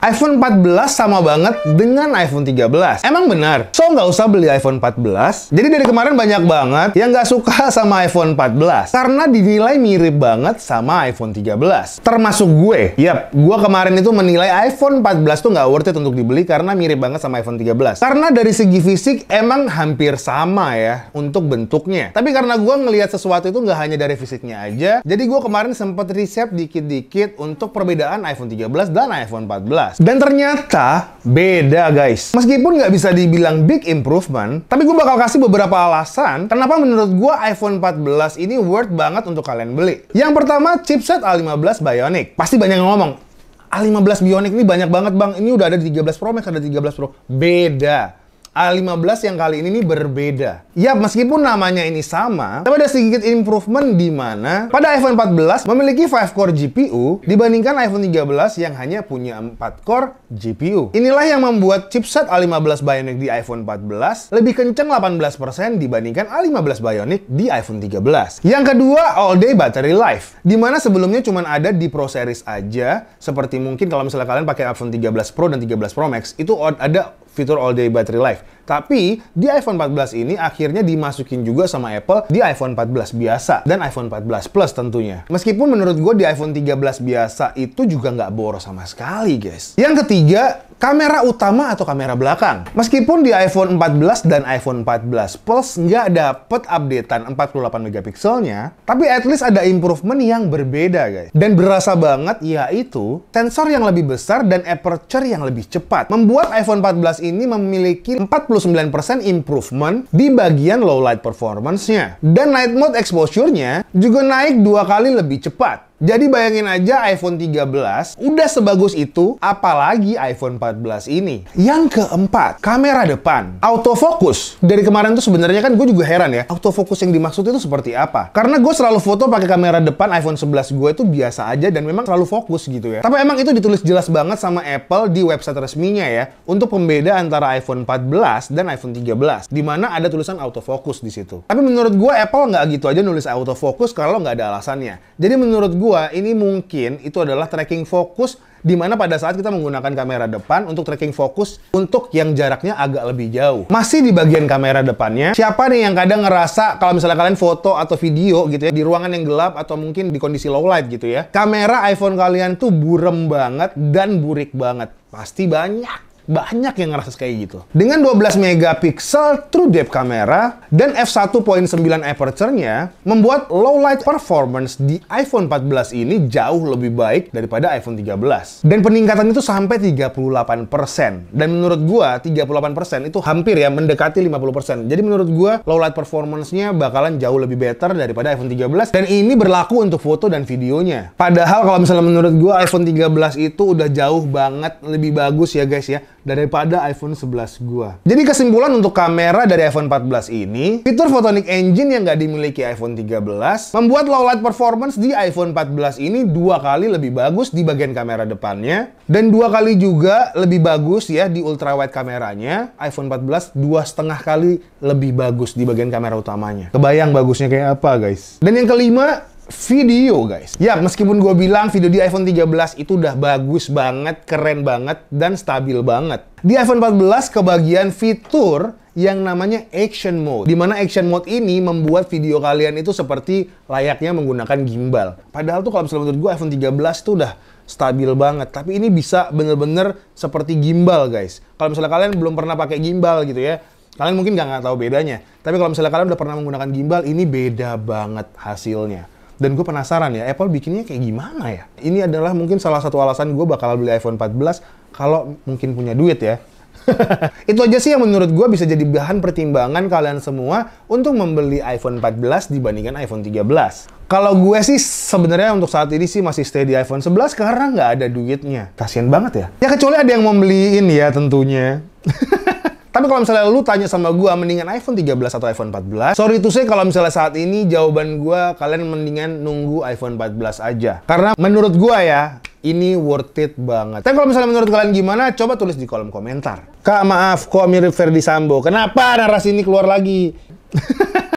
iPhone 14 sama banget dengan iPhone 13. Emang benar? So, nggak usah beli iPhone 14. Jadi dari kemarin banyak banget yang nggak suka sama iPhone 14. Karena dinilai mirip banget sama iPhone 13. Termasuk gue. Yap, gue kemarin itu menilai iPhone 14 tuh nggak worth it untuk dibeli karena mirip banget sama iPhone 13. Karena dari segi fisik emang hampir sama ya untuk bentuknya. Tapi karena gue ngelihat sesuatu itu nggak hanya dari fisiknya aja. Jadi gue kemarin sempat riset dikit-dikit untuk perbedaan iPhone 13 dan iPhone 14. 2019. Dan ternyata beda guys. Meskipun nggak bisa dibilang big improvement, tapi gue bakal kasih beberapa alasan kenapa menurut gue iPhone 14 ini worth banget untuk kalian beli. Yang pertama, chipset A15 Bionic. Pasti banyak yang ngomong, A15 Bionic ini banyak banget bang, ini udah ada di 13 Pro Max, ada di 13 Pro. Beda. A15 yang kali ini nih berbeda. Ya, meskipun namanya ini sama, tapi ada sedikit improvement di mana pada iPhone 14 memiliki 5 core GPU dibandingkan iPhone 13 yang hanya punya 4 core GPU. Inilah yang membuat chipset A15 Bionic di iPhone 14 lebih kenceng 18% dibandingkan A15 Bionic di iPhone 13. Yang kedua, all day battery life, di mana sebelumnya cuma ada di Pro series aja, seperti mungkin kalau misalnya kalian pakai iPhone 13 Pro dan 13 Pro Max, itu ada fitur all day battery life. Tapi di iPhone 14 ini akhirnya dimasukin juga sama Apple di iPhone 14 biasa dan iPhone 14 Plus tentunya. Meskipun menurut gue di iPhone 13 biasa itu juga nggak boros sama sekali guys. Yang ketiga, kamera utama atau kamera belakang. Meskipun di iPhone 14 dan iPhone 14 Plus nggak dapet updatean 48 megapikselnya, tapi at least ada improvement yang berbeda guys. Dan berasa banget yaitu sensor yang lebih besar dan aperture yang lebih cepat. Membuat iPhone 14 ini memiliki 49% improvement di bagian low light performance-nya. Dan night mode exposure-nya juga naik dua kali lebih cepat. Jadi bayangin aja iPhone 13 udah sebagus itu, apalagi iPhone 14 ini. Yang keempat, kamera depan. Autofocus. Dari kemarin tuh sebenarnya kan gue juga heran ya, autofocus yang dimaksud itu seperti apa? Karena gue selalu foto pakai kamera depan iPhone 11 gue itu biasa aja dan memang selalu fokus gitu ya. Tapi emang itu ditulis jelas banget sama Apple di website resminya ya, untuk pembeda antara iPhone 14 dan iPhone 13, di mana ada tulisan autofocus di situ. Tapi menurut gue Apple nggak gitu aja nulis autofocus kalau nggak ada alasannya. Jadi menurut gue gua ini mungkin itu adalah tracking fokus di mana pada saat kita menggunakan kamera depan untuk tracking fokus untuk yang jaraknya agak lebih jauh. Masih di bagian kamera depannya, siapa nih yang kadang ngerasa kalau misalnya kalian foto atau video gitu ya di ruangan yang gelap atau mungkin di kondisi low light gitu ya, kamera iPhone kalian tuh burem banget dan burik banget. Pasti banyak banyak yang ngerasa kayak gitu. Dengan 12 megapiksel true depth kamera dan f1.9 aperture-nya membuat low light performance di iPhone 14 ini jauh lebih baik daripada iPhone 13. Dan peningkatan itu sampai 38%. Dan menurut gua 38% itu hampir ya mendekati 50%. Jadi menurut gua low light performance-nya bakalan jauh lebih better daripada iPhone 13 dan ini berlaku untuk foto dan videonya. Padahal kalau misalnya menurut gua iPhone 13 itu udah jauh banget lebih bagus ya guys ya daripada iPhone 11 gua. Jadi kesimpulan untuk kamera dari iPhone 14 ini, fitur Photonic Engine yang nggak dimiliki iPhone 13 membuat low light performance di iPhone 14 ini dua kali lebih bagus di bagian kamera depannya dan dua kali juga lebih bagus ya di ultrawide kameranya. iPhone 14 dua setengah kali lebih bagus di bagian kamera utamanya. Kebayang bagusnya kayak apa guys? Dan yang kelima, video guys. Ya, meskipun gue bilang video di iPhone 13 itu udah bagus banget, keren banget, dan stabil banget. Di iPhone 14 kebagian fitur yang namanya action mode. Dimana action mode ini membuat video kalian itu seperti layaknya menggunakan gimbal. Padahal tuh kalau misalnya menurut gue iPhone 13 tuh udah stabil banget. Tapi ini bisa bener-bener seperti gimbal guys. Kalau misalnya kalian belum pernah pakai gimbal gitu ya, kalian mungkin nggak tahu bedanya. Tapi kalau misalnya kalian udah pernah menggunakan gimbal, ini beda banget hasilnya. Dan gue penasaran ya, Apple bikinnya kayak gimana ya? Ini adalah mungkin salah satu alasan gue bakal beli iPhone 14 kalau mungkin punya duit ya. Itu aja sih yang menurut gue bisa jadi bahan pertimbangan kalian semua untuk membeli iPhone 14 dibandingkan iPhone 13. Kalau gue sih sebenarnya untuk saat ini sih masih stay di iPhone 11 karena nggak ada duitnya. Kasian banget ya. Ya kecuali ada yang mau beliin ya tentunya. Tapi kalau misalnya lu tanya sama gua mendingan iPhone 13 atau iPhone 14, sorry tuh sih kalau misalnya saat ini jawaban gua kalian mendingan nunggu iPhone 14 aja. Karena menurut gua ya, ini worth it banget. Tapi kalau misalnya menurut kalian gimana, coba tulis di kolom komentar. Kak, maaf kok mirip Ferdi Sambo. Kenapa narasi ini keluar lagi?